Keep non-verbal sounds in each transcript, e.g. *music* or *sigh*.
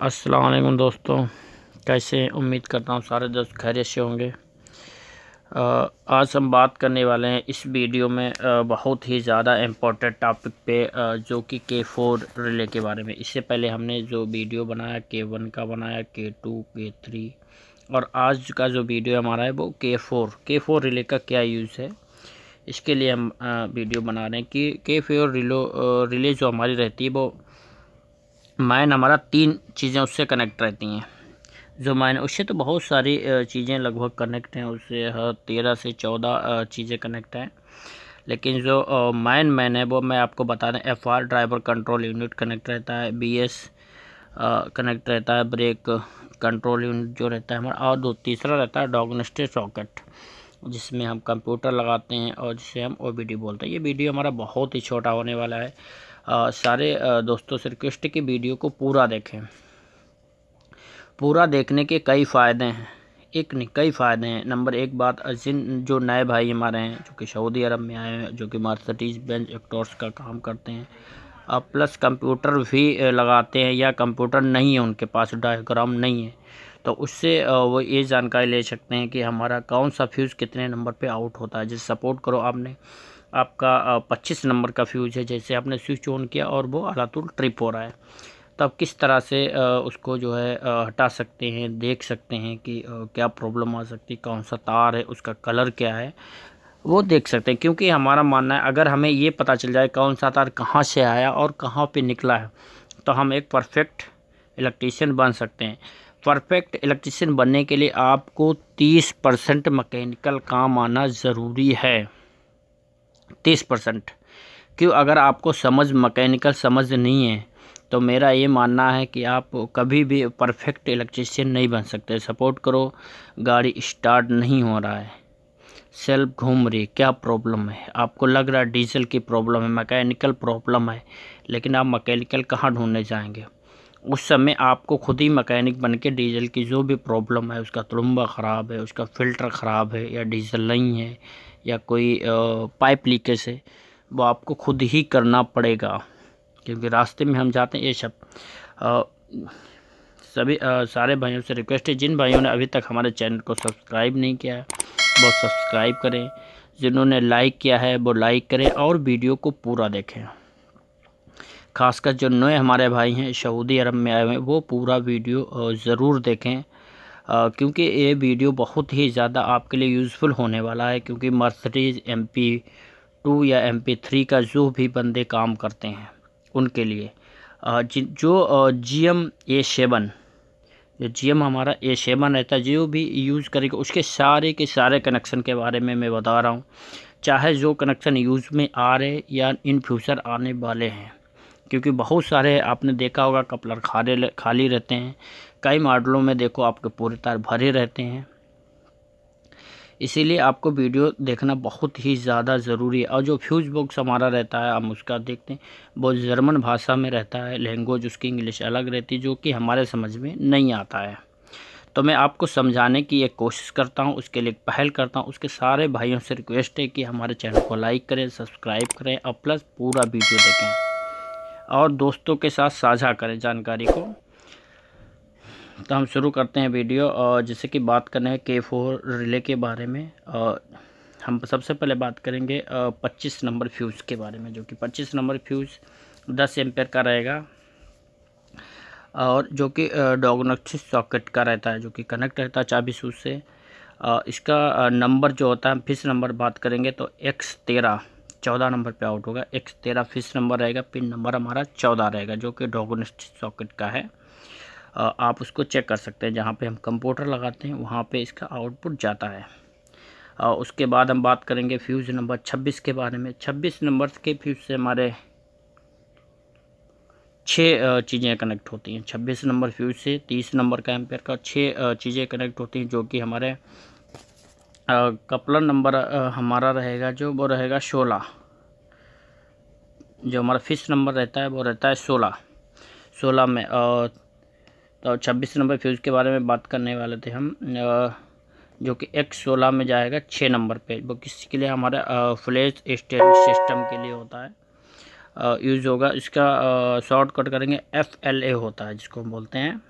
अस्सलाम वालेकुम दोस्तों कैसे उम्मीद करता हूँ सारे दोस्त खैरियत से होंगे आज हम बात करने वाले हैं इस वीडियो में बहुत ही ज़्यादा इम्पोर्टेंट टॉपिक पे जो कि के फोर रिले के बारे में इससे पहले हमने जो वीडियो बनाया के वन का बनाया के टू के थ्री और आज का जो वीडियो हमारा है वो के फोर के फोर रिले का क्या यूज़ है इसके लिए हम वीडियो बना रहे हैं कि के फोर रिलो रिले जो हमारी रहती है वो माइन हमारा तीन चीज़ें उससे कनेक्ट रहती हैं जो माइन उससे तो बहुत सारी चीज़ें लगभग कनेक्ट हैं उससे हर तेरह से चौदह चीज़ें कनेक्ट हैं लेकिन जो माइन मैन है वो मैं आपको बता दें F R driver control unit connect रहता है बी एस कनेक्ट रहता है ब्रेक कंट्रोल यूनिट जो रहता है हमारा और दो तीसरा रहता है डॉग्नोस्टिक सॉकेट जिसमें हम कंप्यूटर लगाते हैं और जिसे हम ओ बोलते हैं ये वीडियो हमारा बहुत ही छोटा होने वाला है सारे दोस्तों से रिक्वेस्ट की वीडियो को पूरा देखें पूरा देखने के कई फ़ायदे हैं एक नहीं कई फ़ायदे हैं नंबर एक बात जिन जो नए भाई हमारे हैं जो कि सऊदी अरब में आए हैं जो कि मार्सटीज़ बेंच एक्टोर्स का काम करते हैं अब प्लस कंप्यूटर भी लगाते हैं या कंप्यूटर नहीं है उनके पास डायग्राम नहीं है तो उससे वो ये जानकारी ले सकते हैं कि हमारा कौन सा फ्यूज़ कितने नंबर पे आउट होता है जैसे सपोर्ट करो आपने आपका पच्चीस नंबर का फ्यूज़ है जैसे आपने स्विच ऑन किया और वो अलातुल ट्रिप हो रहा है तो आप किस तरह से उसको जो है हटा सकते हैं देख सकते हैं कि क्या प्रॉब्लम आ सकती है कौन सा तार है उसका कलर क्या है वो देख सकते हैं क्योंकि हमारा मानना है अगर हमें ये पता चल जाए कौन सा तार कहाँ से आया और कहाँ पे निकला है तो हम एक परफेक्ट इलेक्ट्रीशियन बन सकते हैं परफेक्ट इलेक्ट्रीशियन बनने के लिए आपको तीस परसेंट मकैनिकल काम आना ज़रूरी है तीस परसेंट क्यों अगर आपको समझ मैकेनिकल समझ नहीं है तो मेरा ये मानना है कि आप कभी भी परफेक्ट इलेक्ट्रिशियन नहीं बन सकते सपोर्ट करो गाड़ी स्टार्ट नहीं हो रहा है सेल्फ घूम रही क्या प्रॉब्लम है आपको लग रहा है डीजल की प्रॉब्लम है मैकेनिकल प्रॉब्लम है लेकिन आप मैकेनिकल कहाँ ढूंढने जाएंगे उस समय आपको खुद ही मैकेनिक बन के डीजल की जो भी प्रॉब्लम है उसका तुरंबा ख़राब है उसका फ़िल्टर ख़राब है या डीजल नहीं है या कोई पाइप लीकेज है वो आपको खुद ही करना पड़ेगा क्योंकि रास्ते में हम जाते हैं ये सब सभी आ, सारे भाइयों से रिक्वेस्ट है जिन भाइयों ने अभी तक हमारे चैनल को सब्सक्राइब नहीं किया है वो सब्सक्राइब करें जिन्होंने लाइक किया है वो लाइक करें और वीडियो को पूरा देखें खासकर जो नए हमारे भाई हैं सऊदी अरब में आए हुए हैं वो पूरा वीडियो ज़रूर देखें क्योंकि ये वीडियो बहुत ही ज़्यादा आपके लिए यूज़फुल होने वाला है क्योंकि मर्सडीज एम पी टू या एम पी थ्री का जो भी बंदे काम करते हैं उनके लिए जो जी एम ए सेवन जो जी एम हमारा ए सेवन रहता है जो भी यूज़ करेगा उसके सारे के सारे कनेक्शन के बारे में मैं बता रहा हूँ चाहे जो कनेक्शन यूज़ में आ रहे या इन फ्यूचर आने वाले हैं क्योंकि बहुत सारे आपने देखा होगा कपलर खाले खाली रहते हैं कई मॉडलों में देखो आपके पूरे तार भरे रहते हैं इसीलिए आपको वीडियो देखना बहुत ही ज़्यादा ज़रूरी है और जो फ्यूज बॉक्स हमारा रहता है हम उसका देखते हैं वो जर्मन भाषा में रहता है लैंग्वेज उसकी इंग्लिश अलग रहती जो कि हमारे समझ में नहीं आता है तो मैं आपको समझाने की एक कोशिश करता हूँ उसके लिए पहल करता हूँ उसके सारे भाइयों से रिक्वेस्ट है कि हमारे चैनल को लाइक करें सब्सक्राइब करें और प्लस पूरा वीडियो देखें और दोस्तों के साथ साझा करें जानकारी को तो हम शुरू करते हैं वीडियो और जैसे कि बात करें हैं के फोर रिले के बारे में और हम सबसे पहले बात करेंगे पच्चीस नंबर फ्यूज़ के बारे में जो कि पच्चीस नंबर फ्यूज़ दस एम्पेयर का रहेगा और जो कि डोगनक्सिस सॉकेट का रहता है जो कि कनेक्ट रहता है चाबी सूज से इसका नंबर जो होता है हम फिस नंबर बात करेंगे तो एक्स तेरह चौदह नंबर पे आउट होगा एक्स तेरह फिस नंबर रहेगा पिन नंबर हमारा चौदह रहेगा जो कि डोगनस्टिक सॉकेट का है आप उसको चेक कर सकते हैं जहाँ पे हम कंप्यूटर लगाते हैं वहाँ पे इसका आउटपुट जाता है उसके बाद हम बात करेंगे फ्यूज़ नंबर 26 के बारे में 26 नंबर के फ्यूज़ से हमारे छः चीज़ें कनेक्ट होती हैं छब्बीस नंबर फ्यूज से तीस नंबर का एम्पेयर का छः चीज़ें कनेक्ट होती हैं जो कि हमारे कपलर नंबर हमारा रहेगा जो वो रहेगा सोलह जो हमारा फिश नंबर रहता है वो रहता है सोलह सोलह में और तो छब्बीस नंबर फ्यूज़ के बारे में बात करने वाले थे हम जो कि एक्स सोलह में जाएगा छः नंबर पे वो किसके लिए हमारा फ्लैश स्टेज सिस्टम के लिए होता है यूज़ होगा इसका शॉर्टकट करेंगे एफ एल ए होता है जिसको हम बोलते हैं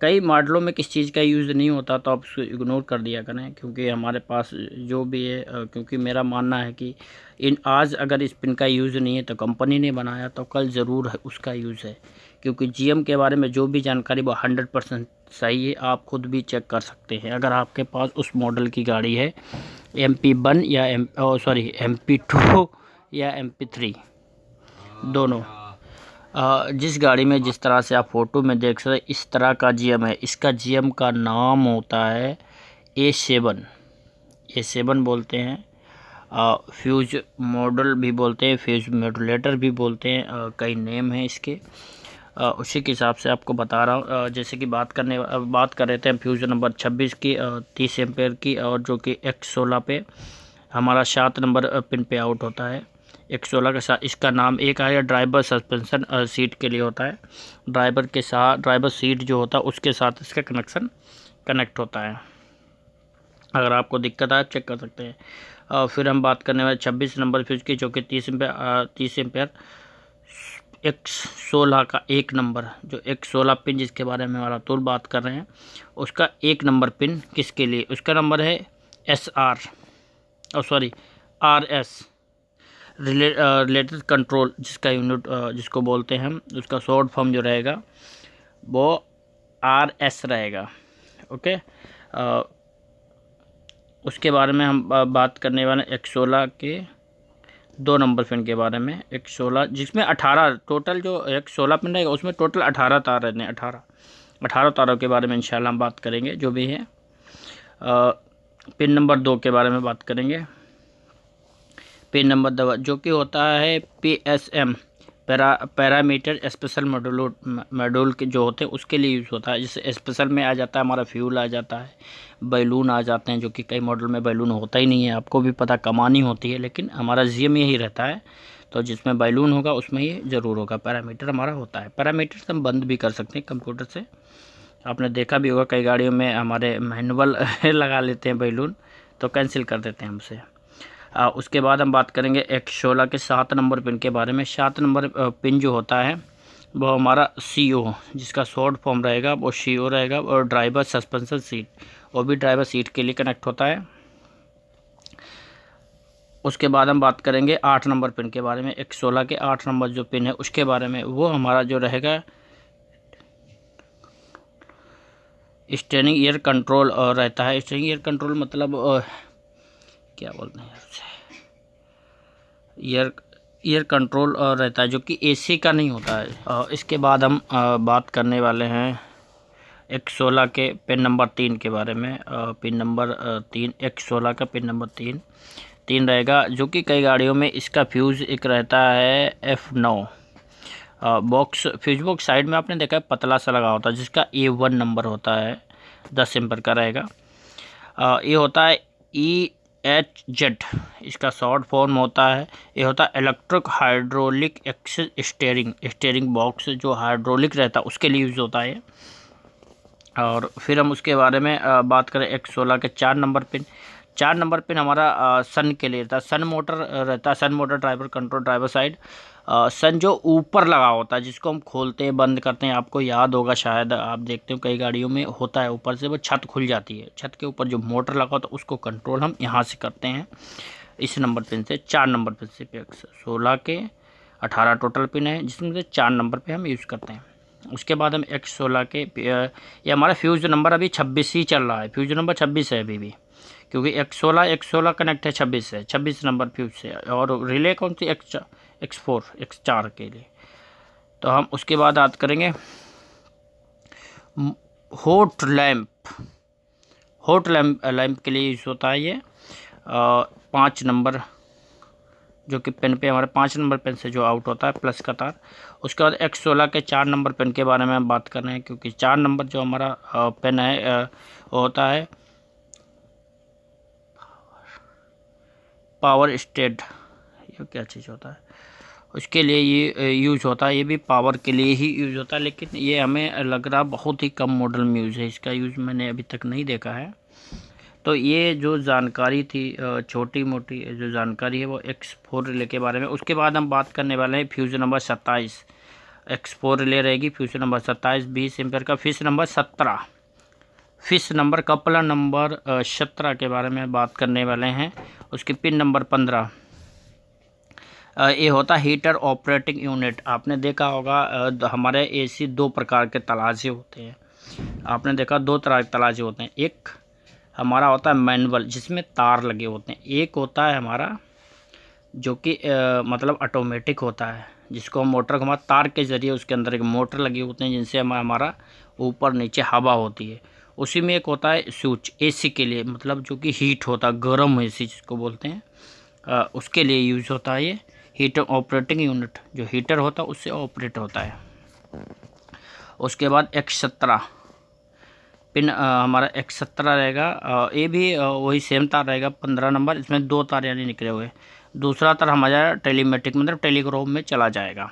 कई मॉडलों में किस चीज़ का यूज़ नहीं होता तो आप उसको इग्नोर कर दिया करें क्योंकि हमारे पास जो भी है क्योंकि मेरा मानना है कि इन आज अगर इस पिन का यूज़ नहीं है तो कंपनी ने बनाया तो कल ज़रूर उसका यूज़ है क्योंकि जीएम के बारे में जो भी जानकारी वो हंड्रेड परसेंट सही है आप खुद भी चेक कर सकते हैं अगर आपके पास उस मॉडल की गाड़ी है एम पी वन या M sorry M P two या एम पी थ्री दोनों जिस गाड़ी में जिस तरह से आप फ़ोटो में देख सकते इस तरह का जीएम है इसका जीएम का नाम होता है ए सेवन ए सेवन बोलते हैं फ्यूज मॉडल भी बोलते हैं फ्यूज मॉडुलेटर भी बोलते हैं कई नेम हैं इसके आ, उसी के हिसाब से आपको बता रहा हूँ जैसे कि बात करने बात कर रहे थे फ्यूज नंबर छब्बीस की तीस एम की और जो कि एक्स सोलह पे हमारा सात नंबर पिन पे आउट होता है एक सोलह के साथ इसका नाम एक आया ड्राइवर सस्पेंशन सीट के लिए होता है ड्राइवर के साथ ड्राइवर सीट जो होता है उसके साथ इसका कनेक्शन कनेक्ट होता है अगर आपको दिक्कत आए चेक कर सकते हैं और फिर हम बात करने वाले छब्बीस नंबर फ्यूज की जो कि तीस एम्पेयर तीस एम्पेयर एक सोलह का एक नंबर जो एक सोलह पिन जिसके बारे में हमारा तुल बात कर रहे हैं उसका एक नंबर पिन किसके लिए उसका नंबर है एस आर और sorry R S related control जिसका यूनिट जिसको बोलते हैं हम उसका शॉर्ट फॉर्म जो रहेगा वो आर एस रहेगा ओके आ, उसके बारे में हम बात करने वाले एक सोलह के दो नंबर पिन के बारे में एक सोलह जिसमें अठारह टोटल जो एक सोलह पिन रहेगा उसमें टोटल अठारह तार रहते हैं अठारह अठारह तारों के बारे में इंशाल्लाह हम बात करेंगे जो भी है पिन नंबर दो के बारे में बात करेंगे पे नंबर दवा जो कि होता है P S M para parameter special model model के जो होते हैं उसके लिए यूज़ होता है जैसे स्पेशल में आ जाता है हमारा फ्यूल आ जाता है बैलून आ जाते हैं जो कि कई मॉडल में बैलून होता ही नहीं है आपको भी पता कमानी होती है लेकिन हमारा जियम यही रहता है तो जिसमें बैलून होगा उसमें ये ज़रूर होगा पैरामीटर हमारा होता है पैरामीटर हम बंद भी कर सकते हैं कंप्यूटर से आपने देखा भी होगा कई गाड़ियों में हमारे मैनुअल *laughs* लगा लेते हैं बैलून तो कैंसिल कर देते हैं हमसे आ, उसके बाद हम बात करेंगे एक सोलह के सात नंबर पिन के बारे में सात नंबर पिन जो होता है वो हमारा सी ओ जिसका शॉर्ट फॉर्म रहेगा वो सी ओ रहेगा और ड्राइवर सस्पेंशन सीट वो भी ड्राइवर सीट के लिए कनेक्ट होता है उसके बाद हम बात करेंगे आठ नंबर पिन के बारे में एक सोलह के आठ नंबर जो पिन है उसके बारे में वो हमारा जो रहेगा स्टेनिंग ईयर कंट्रोल रहता है स्टेनिंग ईयर कंट्रोल मतलब क्या बोलते हैं ईयर ईयर कंट्रोल रहता है जो कि एसी का नहीं होता है इसके बाद हम बात करने वाले हैं एक सोलह के पिन नंबर तीन के बारे में पिन नंबर तीन एक सोलह का पिन नंबर तीन तीन रहेगा जो कि कई गाड़ियों में इसका फ्यूज़ एक रहता है एफ़ नौ बॉक्स फ्यूज बॉक्स साइड में आपने देखा है पतला सा लगा होता है जिसका ए वन नंबर होता है दस एम्पर का रहेगा ये होता है ई e एच जेड इसका शॉर्ट फॉर्म होता है ये होता है electric hydraulic access steering steering box जो हाइड्रोलिक रहता है उसके लिए यूज़ होता है और फिर हम उसके बारे में बात करें एक सोलह के चार नंबर पिन चार नंबर पिन हमारा सन के लिए रहता है सन मोटर रहता है sun motor driver control driver side sun जो ऊपर लगा होता है जिसको हम खोलते हैं बंद करते हैं आपको याद होगा शायद आप देखते हो कई गाड़ियों में होता है ऊपर से वो छत खुल जाती है छत के ऊपर जो मोटर लगा होता है उसको कंट्रोल हम यहाँ से करते हैं इस नंबर पिन से चार नंबर पिन से सोलह के अठारह टोटल पिन है जिसमें से चार नंबर पर हम यूज़ करते हैं उसके बाद हम एक सोलह के ये हमारा फ्यूज नंबर अभी छब्बीस ही चल रहा है फ्यूज नंबर छब्बीस है अभी भी क्योंकि एक सोलह एक सोलह कनेक्ट है छब्बीस से छब्बीस नंबर फ्यूज से और रिले कौन सी एक्स एक्स फोर एक्स चार के लिए तो हम उसके बाद बात करेंगे होट लैम्प होट लैम्प लैम्प के लिए यूज़ होता है ये पाँच नंबर जो कि पेन पे हमारे पाँच नंबर पेन से जो आउट होता है प्लस का तार उसके बाद एक्स सोलह के चार नंबर पेन के बारे में हम बात कर रहे हैं क्योंकि चार नंबर जो हमारा पेन है होता है पावर स्टेड ये क्या चीज़ होता है उसके लिए ये यूज़ होता है ये भी पावर के लिए ही यूज़ होता है लेकिन ये हमें लग रहा बहुत ही कम मॉडल में यूज़ है इसका यूज़ मैंने अभी तक नहीं देखा है तो ये जो जानकारी थी छोटी मोटी जो जानकारी है वो एक्स फोर रिले के बारे में उसके बाद हम बात करने वाले हैं फ्यूज़ नंबर सत्ताईस एक्स फोर रिले रहेगी फ्यूज़ नंबर सत्ताईस बीस एम्पेयर का फिश नंबर सत्रह फिश नंबर कपला नंबर सत्रह के बारे में बात करने वाले हैं उसके पिन नंबर पंद्रह ये होता हीटर ऑपरेटिंग यूनिट आपने देखा होगा हमारे एसी दो प्रकार के तलाजे होते हैं आपने देखा दो तरह के तलाजे होते हैं एक हमारा होता है मैनुअल जिसमें तार लगे होते हैं एक होता है हमारा जो कि मतलब ऑटोमेटिक होता है जिसको हम मोटर हमारा तार के ज़रिए उसके अंदर एक मोटर लगे होते हैं जिनसे हमारा हमारा ऊपर नीचे हवा होती है उसी में एक होता है स्विच एसी के लिए मतलब जो कि हीट होता है गर्म एसी जिसको बोलते हैं आ, उसके लिए यूज़ होता है ये हीटर ऑपरेटिंग यूनिट जो हीटर होता है उससे ऑपरेट होता है उसके बाद एक्स सत्रह पिन आ, हमारा एक्स सत्रह रहेगा ये भी वही सेम तार रहेगा पंद्रह नंबर इसमें दो तार यानी निकले हुए दूसरा तार हमारा टेलीमेट्रिक मतलब टेलीग्राम में चला जाएगा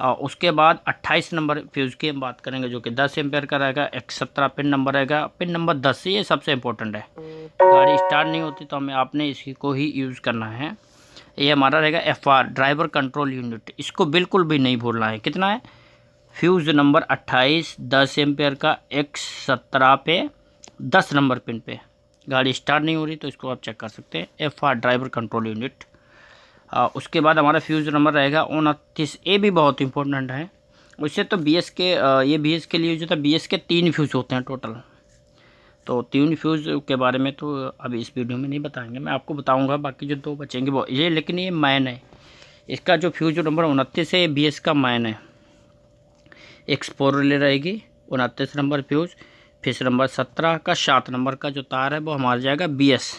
आ, उसके बाद 28 नंबर फ्यूज़ की हम बात करेंगे जो कि 10 एम्पेयर का रहेगा एक सत्रह पिन नंबर रहेगा पिन नंबर 10 ये सबसे इम्पोर्टेंट है गाड़ी स्टार्ट नहीं होती तो हमें आपने इसी को ही यूज़ करना है ये हमारा रहेगा F R driver control unit इसको बिल्कुल भी नहीं भूलना है कितना है फ्यूज़ नंबर अट्ठाईस दस एम्पेयर का एक सत्रह पे दस नंबर पिन पे गाड़ी स्टार्ट नहीं हो रही तो इसको आप चेक कर सकते हैं F R driver control unit आ, उसके बाद हमारा फ्यूज़ नंबर रहेगा उनतीस ए भी बहुत इंपॉर्टेंट है उससे तो बी एस के ये बी एस के लिए जो था बी एस के तीन फ्यूज़ होते हैं टोटल तो तीन फ्यूज़ के बारे में तो अभी इस वीडियो में नहीं बताएंगे मैं आपको बताऊंगा बाकी जो दो बचेंगे वो ये लेकिन ये मैन है इसका जो फ्यूज नंबर उनतीस है बी एस का मैन है एक्सपोरले रहेगी उनतीस नंबर फ्यूज फिस नंबर सत्रह का सात नंबर का जो तार है वो हमारा जाएगा B S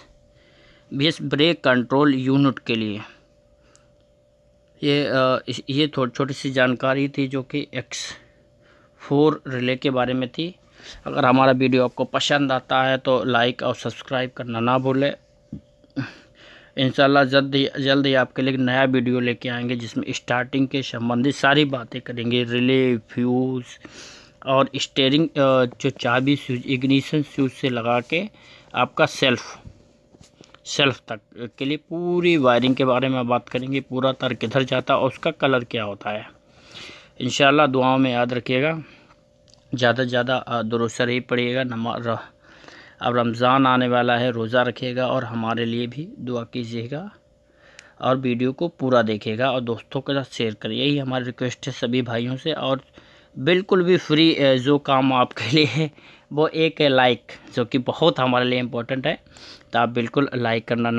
B S brake control unit के लिए ये ये थोड़ी छोटी सी जानकारी थी जो कि एक्स फोर रिले के बारे में थी अगर हमारा वीडियो आपको पसंद आता है तो लाइक और सब्सक्राइब करना ना भूलें इंशाल्लाह जल्द ही जल्द ही आपके लिए नया वीडियो लेके आएंगे जिसमें स्टार्टिंग के संबंधित सारी बातें करेंगे रिले फ्यूज़ और स्टेयरिंग जो चाबी स्विच इग्निशन स्विच से लगा के आपका सेल्फ़ सेल्फ तक के लिए पूरी वायरिंग के बारे में बात करेंगे पूरा तार किधर जाता है और उसका कलर क्या होता है इन दुआओं में याद रखिएगा ज़्यादा से ज़्यादा दुरुस्तर ही पड़ेगा नमा अब रमज़ान आने वाला है रोज़ा रखेगा और हमारे लिए भी दुआ कीजिएगा और वीडियो को पूरा देखेगा और दोस्तों के साथ शेयर करिए यही हमारी रिक्वेस्ट है सभी भाइयों से और बिल्कुल भी फ्री जो काम आपके *laughs* लिए है वो एक लाइक जो कि बहुत हमारे लिए इम्पोर्टेंट है तो आप बिल्कुल लाइक करना ना